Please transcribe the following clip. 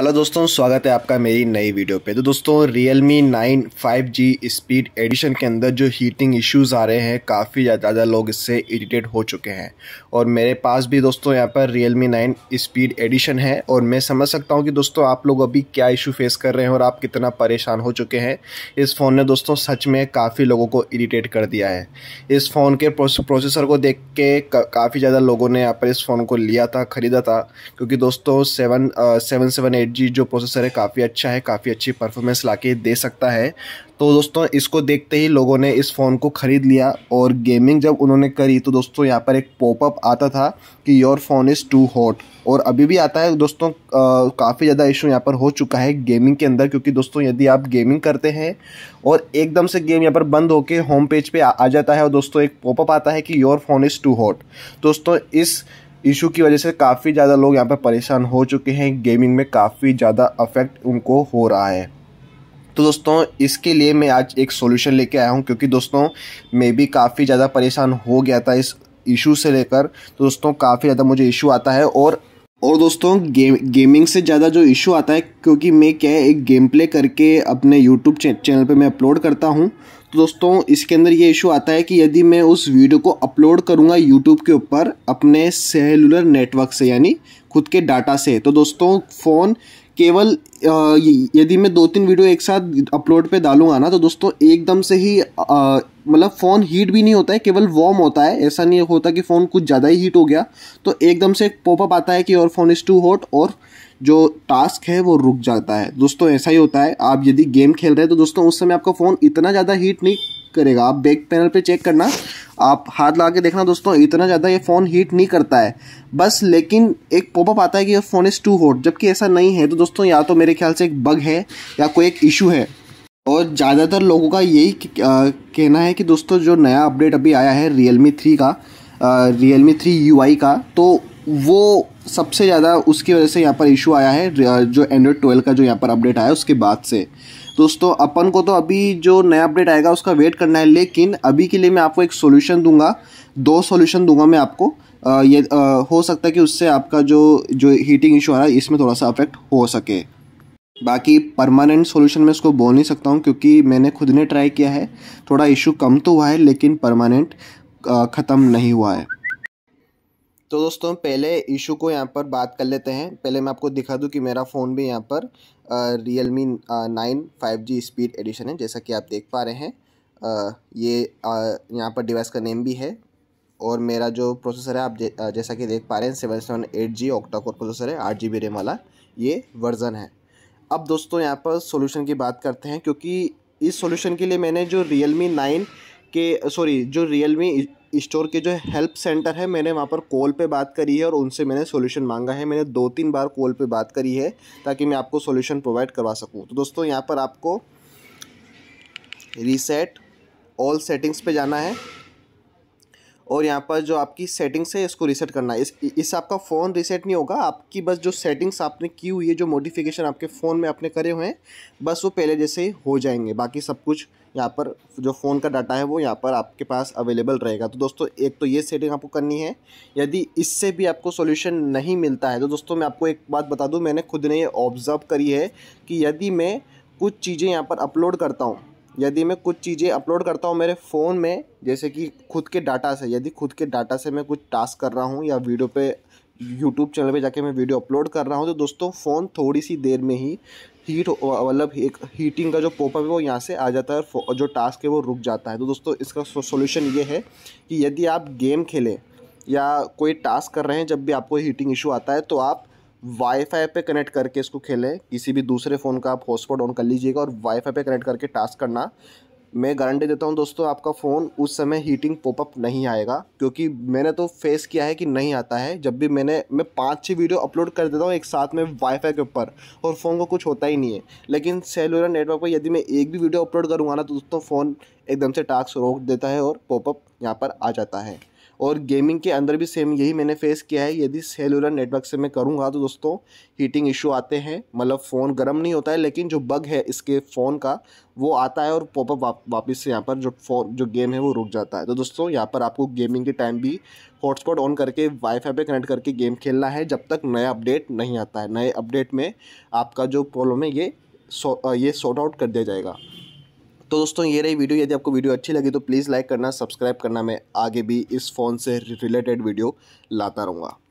hello दोस्तों स्वागत है आपका मेरी नई वीडियो पे तो दोस्तों Realme 9 5G स्पीड एडिशन के अंदर जो हीटिंग इश्यूज आ रहे हैं काफ़ी ज़्यादा लोग इससे इरीटेट हो चुके हैं और मेरे पास भी दोस्तों यहाँ पर Realme 9 स्पीड एडिशन है और मैं समझ सकता हूँ कि दोस्तों आप लोग अभी क्या इशू फेस कर रहे हैं और आप कितना परेशान हो चुके हैं इस फ़ोन ने दोस्तों सच में काफ़ी लोगों को इरीटेट कर दिया है इस फ़ोन के प्रोसेसर को देख के काफ़ी ज़्यादा लोगों ने यहाँ पर इस फ़ोन को लिया था ख़रीदा था क्योंकि दोस्तों seven seven seven eight eight G जो प्रोसेसर है काफ़ी अच्छा है काफ़ी अच्छी परफॉर्मेंस ला दे सकता है तो दोस्तों इसको देखते ही लोगों ने इस फ़ोन को ख़रीद लिया और गेमिंग जब उन्होंने करी तो दोस्तों यहाँ पर एक पॉपअप आता था कि your phone is too hot और अभी भी आता है दोस्तों काफ़ी ज़्यादा इशू यहाँ पर हो चुका है गेमिंग के अंदर क्योंकि दोस्तों यदि आप गेमिंग करते हैं और एकदम से गेम यहाँ पर बंद होकर होम पेज पर पे आ, आ जाता है और दोस्तों एक पॉपअप आता है कि your phone is too hot दोस्तों इस इशू की वजह से काफ़ी ज़्यादा लोग यहाँ पर परेशान हो चुके हैं गेमिंग में काफ़ी ज़्यादा अफेक्ट उनको हो रहा है तो दोस्तों इसके लिए मैं आज एक सॉल्यूशन लेके आया हूँ क्योंकि दोस्तों मैं भी काफ़ी ज़्यादा परेशान हो गया था इस इशू से लेकर तो दोस्तों काफ़ी ज़्यादा मुझे इशू आता है और और दोस्तों गेम गेमिंग से ज़्यादा जो इशू आता है क्योंकि मैं क्या है एक गेम प्ले करके अपने यूट्यूब चैनल पे मैं अपलोड करता हूँ तो दोस्तों इसके अंदर ये इशू आता है कि यदि मैं उस वीडियो को अपलोड करूँगा यूट्यूब के ऊपर अपने सेलुलर नेटवर्क से यानी खुद के डाटा से तो दोस्तों फ़ोन केवल यदि मैं दो तीन वीडियो एक साथ अपलोड पर डालूँगा ना तो दोस्तों एकदम से ही मतलब फ़ोन हीट भी नहीं होता है केवल वार्म होता है ऐसा नहीं होता कि फ़ोन कुछ ज़्यादा ही हीट हो गया तो एकदम से पॉपअप आता है कि और फ़ोन इज़ टू हॉट और जो टास्क है वो रुक जाता है दोस्तों ऐसा ही होता है आप यदि गेम खेल रहे हैं तो दोस्तों उस समय आपका फ़ोन इतना ज़्यादा हीट नहीं करेगा आप बैक पैनल पे चेक करना आप हाथ लगा के देखना दोस्तों इतना ज़्यादा ये फ़ोन हीट नहीं करता है बस लेकिन एक पॉपअप आता है कि ये फ़ोन इज़ टू हॉट जबकि ऐसा नहीं है तो दोस्तों या तो मेरे ख्याल से एक बग है या कोई एक इशू है और ज़्यादातर लोगों का यही कहना है कि दोस्तों जो नया अपडेट अभी आया है रियल मी थ्री का रियल मी थ्री यू का तो वो सबसे ज़्यादा उसकी वजह से यहाँ पर इशू आया है जो एंड्रॉयड ट्वेल्व का जो यहाँ पर अपडेट आया उसके बाद से दोस्तों अपन को तो अभी जो नया अपडेट आएगा उसका वेट करना है लेकिन अभी के लिए मैं आपको एक सोल्यूशन दूंगा दो सोल्यूशन दूंगा मैं आपको आ, ये आ, हो सकता है कि उससे आपका जो जो हीटिंग इशू आ रहा है इसमें थोड़ा सा अफेक्ट हो सके बाकी परमानेंट सॉल्यूशन मैं इसको बोल नहीं सकता हूँ क्योंकि मैंने खुद ने ट्राई किया है थोड़ा इशू कम तो हुआ है लेकिन परमानेंट ख़त्म नहीं हुआ है तो दोस्तों पहले इशू को यहाँ पर बात कर लेते हैं पहले मैं आपको दिखा दूँ कि मेरा फ़ोन भी यहाँ पर Realme nine five G speed edition है जैसा कि आप देख पा रहे हैं आ, ये यहाँ पर डिवाइस का नेम भी है और मेरा जो प्रोसेसर है आप जैसा कि देख पा रहे हैं seven seven eight G octa core processor है आठ जी बी रैम वाला ये वर्ज़न है अब दोस्तों यहाँ पर सॉल्यूशन की बात करते हैं क्योंकि इस सॉल्यूशन के लिए मैंने जो रियल मी नाइन के सॉरी जो रियल मी स्टोर के जो हेल्प सेंटर है मैंने वहाँ पर कॉल पे बात करी है और उनसे मैंने सॉल्यूशन मांगा है मैंने दो तीन बार कॉल पे बात करी है ताकि मैं आपको सॉल्यूशन प्रोवाइड करवा सकूँ तो दोस्तों यहाँ पर आपको रीसेट ऑल सेटिंग्स पे जाना है और यहाँ पर जो आपकी सेटिंग्स है इसको रीसेट करना है इस इससे आपका फ़ोन रीसेट नहीं होगा आपकी बस जो सेटिंग्स आपने की हुई है जो मोडिफिकेशन आपके फ़ोन में आपने करे हुए हैं बस वो पहले जैसे ही हो जाएंगे बाकी सब कुछ यहाँ पर जो फ़ोन का डाटा है वो यहाँ पर आपके पास अवेलेबल रहेगा तो दोस्तों एक तो ये सेटिंग आपको करनी है यदि इससे भी आपको सोल्यूशन नहीं मिलता है तो दोस्तों मैं आपको एक बात बता दूँ मैंने खुद ने ये ऑब्ज़र्व करी है कि यदि मैं कुछ चीज़ें यहाँ पर अपलोड करता हूँ यदि मैं कुछ चीज़ें अपलोड करता हूँ मेरे फ़ोन में जैसे कि खुद के डाटा से यदि खुद के डाटा से मैं कुछ टास्क कर रहा हूँ या वीडियो पे यूट्यूब चैनल पे जाके मैं वीडियो अपलोड कर रहा हूँ तो दोस्तों फ़ोन थोड़ी सी देर में ही हीट मतलब एक हीटिंग का जो पॉपअप है वो यहाँ से आ जाता है और जो टास्क है वो रुक जाता है तो दोस्तों इसका सोल्यूशन ये है कि यदि आप गेम खेलें या कोई टास्क कर रहे हैं जब भी आपको हीटिंग इशू आता है तो आप वाईफाई पे कनेक्ट करके इसको खेलें किसी भी दूसरे फ़ोन का आप हॉटस्पॉट ऑन कर लीजिएगा और वाईफाई पे कनेक्ट करके टास्क करना मैं गारंटी देता हूँ दोस्तों आपका फ़ोन उस समय हीटिंग पॉपअप नहीं आएगा क्योंकि मैंने तो फेस किया है कि नहीं आता है जब भी मैंने मैं पाँच छः वीडियो अपलोड कर देता हूँ एक साथ में वाईफाई के ऊपर और फ़ोन को कुछ होता ही नहीं है लेकिन सेलुलर नेटवर्क पर यदि मैं एक भी वीडियो अपलोड करूँगा ना तो दोस्तों फ़ोन एकदम से टास्क रोक देता है और पॉपअप यहाँ पर आ जाता है और गेमिंग के अंदर भी सेम यही मैंने फेस किया है यदि सेलुलर नेटवर्क से मैं करूँगा तो दोस्तों हीटिंग इशू आते हैं मतलब फ़ोन गर्म नहीं होता है लेकिन जो बग है इसके फ़ोन का वो आता है और पॉपअप वाप, वापस से यहाँ पर जो फोन जो गेम है वो रुक जाता है तो दोस्तों यहाँ पर आपको गेमिंग के टाइम भी हॉटस्पॉट ऑन करके वाईफाई पे कनेक्ट करके गेम खेलना है जब तक नया अपडेट नहीं आता है नए अपडेट में आपका जो प्रॉब्लम है ये सो, ये सॉर्ट आउट कर दिया जाएगा तो दोस्तों ये रही वीडियो यदि आपको वीडियो अच्छी लगी तो प्लीज़ लाइक करना सब्सक्राइब करना मैं आगे भी इस फ़ोन से रिलेटेड वीडियो लाता रहूँगा